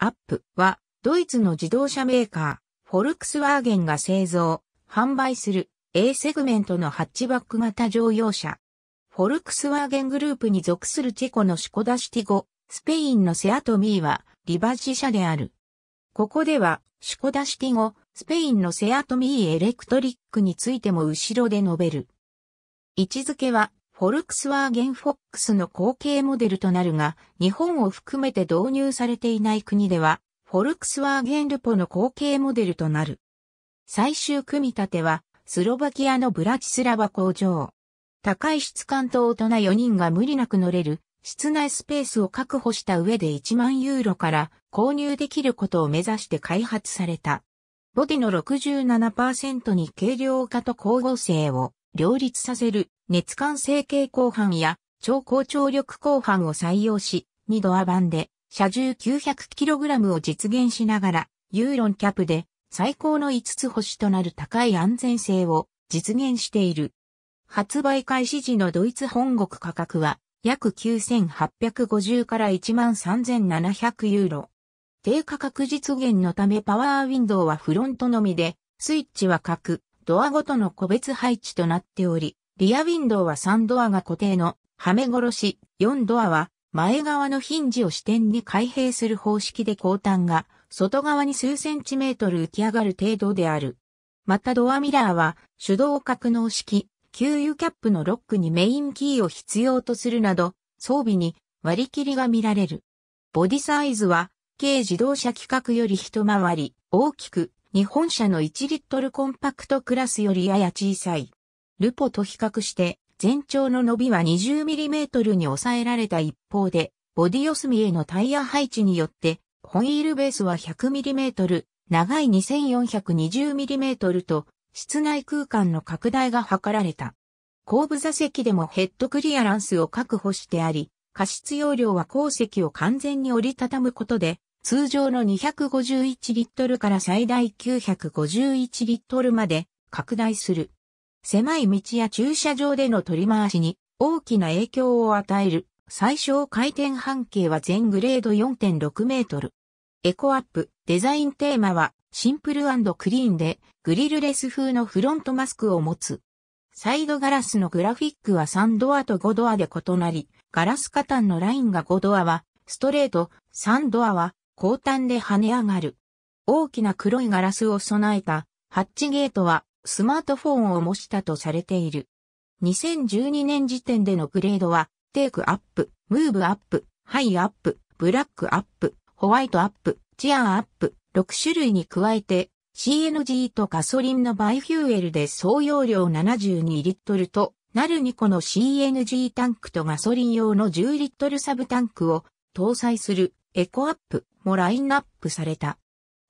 アップは、ドイツの自動車メーカー、フォルクスワーゲンが製造、販売する A セグメントのハッチバック型乗用車。フォルクスワーゲングループに属するチェコのシコダシティゴ、スペインのセアトミーは、リバジ社である。ここでは、シコダシティゴ、スペインのセアトミーエレクトリックについても後ろで述べる。位置づけは、フォルクスワーゲンフォックスの後継モデルとなるが、日本を含めて導入されていない国では、フォルクスワーゲンルポの後継モデルとなる。最終組み立ては、スロバキアのブラチスラバ工場。高い質感と大人4人が無理なく乗れる、室内スペースを確保した上で1万ユーロから購入できることを目指して開発された。ボディの67%に軽量化と光合成を、両立させる熱間成形後半や超高張力後半を採用し、2ドア版で車重 900kg を実現しながら、ユーロンキャップで最高の5つ星となる高い安全性を実現している。発売開始時のドイツ本国価格は約9850から13700ユーロ。低価格実現のためパワーウィンドウはフロントのみで、スイッチは各ドアごとの個別配置となっており、リアウィンドウは3ドアが固定の、はめ殺し、4ドアは、前側のヒンジを支点に開閉する方式で後端が、外側に数センチメートル浮き上がる程度である。またドアミラーは、手動格納式、給油キャップのロックにメインキーを必要とするなど、装備に割り切りが見られる。ボディサイズは、軽自動車規格より一回り大きく日本車の1リットルコンパクトクラスよりやや小さい。ルポと比較して全長の伸びは 20mm に抑えられた一方で、ボディ四隅へのタイヤ配置によって、ホイールベースは 100mm、長い 2420mm と、室内空間の拡大が図られた。後部座席でもヘッドクリアランスを確保してあり、加湿容量は後席を完全に折りたたむことで、通常の251リットルから最大951リットルまで拡大する。狭い道や駐車場での取り回しに大きな影響を与える最小回転半径は全グレード4.6メートル。エコアップデザインテーマはシンプルクリーンでグリルレス風のフロントマスクを持つ。サイドガラスのグラフィックは3ドアと5ドアで異なり、ガラス加担のラインが5ドアはストレート、3ドアは高端で跳ね上がる。大きな黒いガラスを備えたハッチゲートはスマートフォンを模したとされている。2012年時点でのグレードは、テイクアップ、ムーブアップ、ハイアップ、ブラックアップ、ホワイトアップ、チアアップ、6種類に加えて、CNG とガソリンのバイフューエルで総容量72リットルと、なる2個の CNG タンクとガソリン用の10リットルサブタンクを搭載するエコアップもラインナップされた。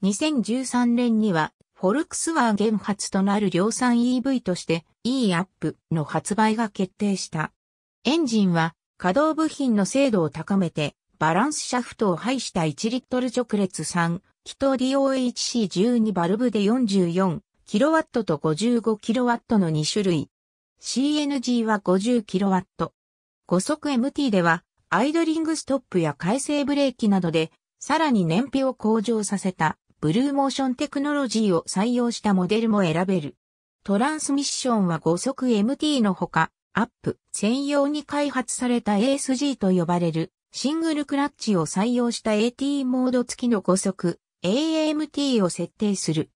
2013年には、フォルクスワーゲン発となる量産 EV として e アップの発売が決定した。エンジンは稼働部品の精度を高めてバランスシャフトを配した1リットル直列3気筒 DOHC12 バルブで 44kW と 55kW の2種類。CNG は 50kW。5速 MT ではアイドリングストップや回生ブレーキなどで、さらに燃費を向上させた、ブルーモーションテクノロジーを採用したモデルも選べる。トランスミッションは5速 MT のほか、アップ専用に開発された ASG と呼ばれるシングルクラッチを採用した AT モード付きの5速 AMT を設定する。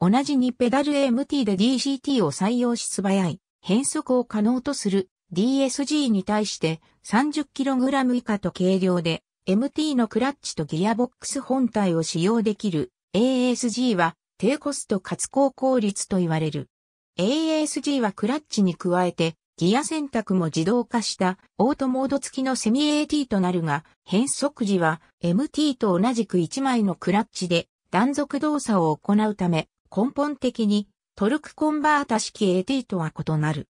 同じにペダル AMT で DCT を採用し素早い変速を可能とする DSG に対して 30kg 以下と軽量で MT のクラッチとギアボックス本体を使用できる ASG は低コストかつ高効率と言われる。ASG はクラッチに加えてギア選択も自動化したオートモード付きのセミ AT となるが変速時は MT と同じく1枚のクラッチで断続動作を行うため根本的にトルクコンバータ式 AT とは異なる。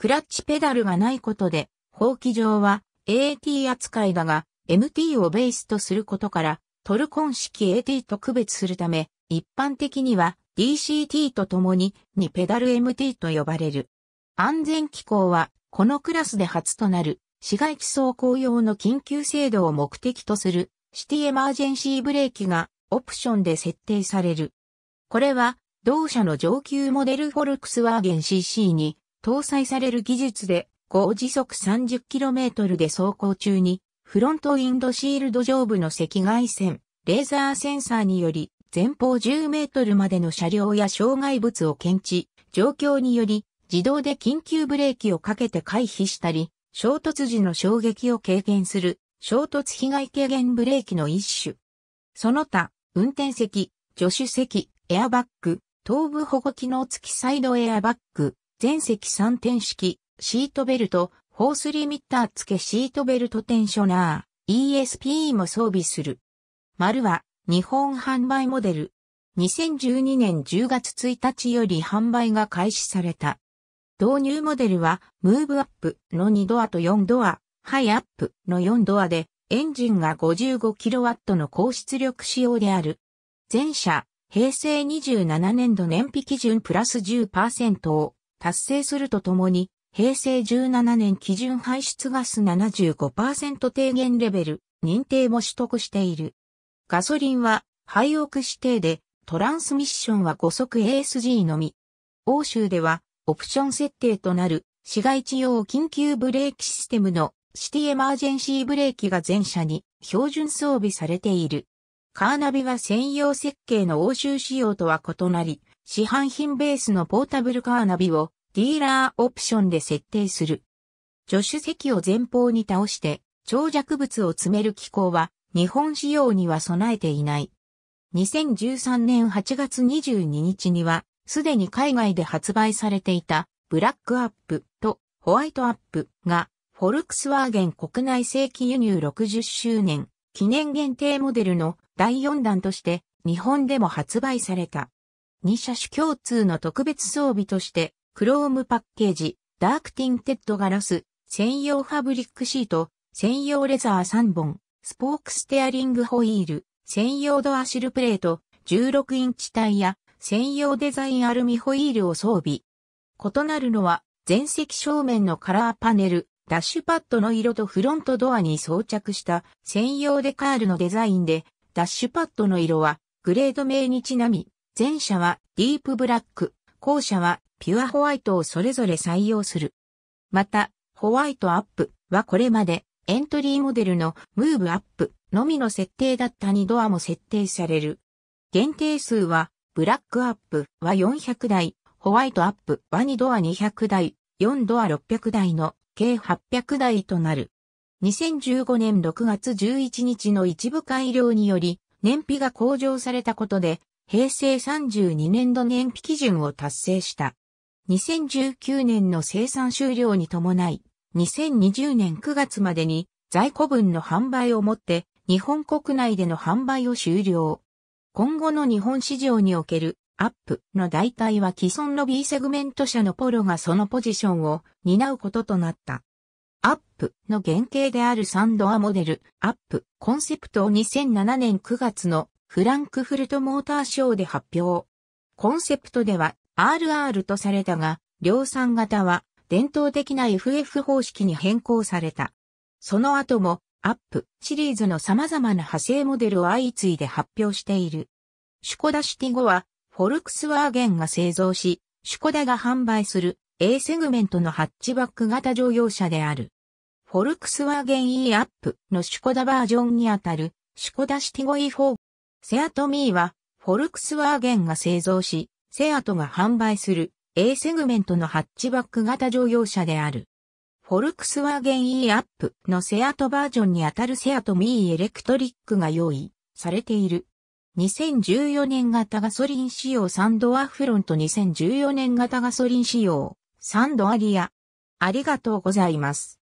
クラッチペダルがないことで、法規上は AT 扱いだが、MT をベースとすることから、トルコン式 AT と区別するため、一般的には DCT と共に2ペダル MT と呼ばれる。安全機構は、このクラスで初となる、市街地走行用の緊急制度を目的とする、シティエマージェンシーブレーキが、オプションで設定される。これは、同社の上級モデルフォルクスワーゲン CC に、搭載される技術で、高時速 30km で走行中に、フロントウィンドシールド上部の赤外線、レーザーセンサーにより、前方10メートルまでの車両や障害物を検知、状況により、自動で緊急ブレーキをかけて回避したり、衝突時の衝撃を軽減する、衝突被害軽減ブレーキの一種。その他、運転席、助手席、エアバッグ、頭部保護機能付きサイドエアバッグ、全席3点式、シートベルト、ホースリミッター付けシートベルトテンショナー、ESP も装備する。丸は、日本販売モデル。2012年10月1日より販売が開始された。導入モデルは、ムーブアップの2ドアと4ドア、ハイアップの4ドアで、エンジンが 55kW の高出力仕様である。全車、平成27年度燃費基準プラス10%を、達成するとともに、平成17年基準排出ガス75%低減レベル認定も取得している。ガソリンは廃屋指定でトランスミッションは5速 ASG のみ。欧州ではオプション設定となる市街地用緊急ブレーキシステムのシティエマージェンシーブレーキが全車に標準装備されている。カーナビは専用設計の欧州仕様とは異なり、市販品ベースのポータブルカーナビをディーラーオプションで設定する。助手席を前方に倒して長尺物を詰める機構は日本仕様には備えていない。2013年8月22日にはすでに海外で発売されていたブラックアップとホワイトアップがフォルクスワーゲン国内正規輸入60周年記念限定モデルの第4弾として日本でも発売された。2車種共通の特別装備として、クロームパッケージ、ダークティンテッドガラス、専用ファブリックシート、専用レザー3本、スポークステアリングホイール、専用ドアシルプレート、16インチタイヤ、専用デザインアルミホイールを装備。異なるのは、前席正面のカラーパネル、ダッシュパッドの色とフロントドアに装着した専用デカールのデザインで、ダッシュパッドの色はグレード名にちなみ、前者はディープブラック、後者はピュアホワイトをそれぞれ採用する。また、ホワイトアップはこれまでエントリーモデルのムーブアップのみの設定だった2ドアも設定される。限定数は、ブラックアップは400台、ホワイトアップは2ドア200台、4ドア600台の計800台となる。2015年6月11日の一部改良により、燃費が向上されたことで、平成32年度燃費基準を達成した。2019年の生産終了に伴い、2020年9月までに在庫分の販売をもって日本国内での販売を終了。今後の日本市場におけるアップの代替は既存の B セグメント社のポロがそのポジションを担うこととなった。アップの原型であるサンドアモデル、アップコンセプトを2007年9月のフランクフルトモーターショーで発表。コンセプトでは RR とされたが、量産型は伝統的な FF 方式に変更された。その後もアップシリーズの様々な派生モデルを相次いで発表している。シュコダシティ後はフォルクスワーゲンが製造し、シュコダが販売する A セグメントのハッチバック型乗用車である。フォルクスワーゲン E アップのシュコダバージョンにあたるシュコダシティゴ E4 セアトミーは、フォルクスワーゲンが製造し、セアトが販売する A セグメントのハッチバック型乗用車である。フォルクスワーゲン E アップのセアトバージョンにあたるセアトミーエレクトリックが用意されている。2014年型ガソリン仕様サンドアフロント2014年型ガソリン仕様サンドアリア。ありがとうございます。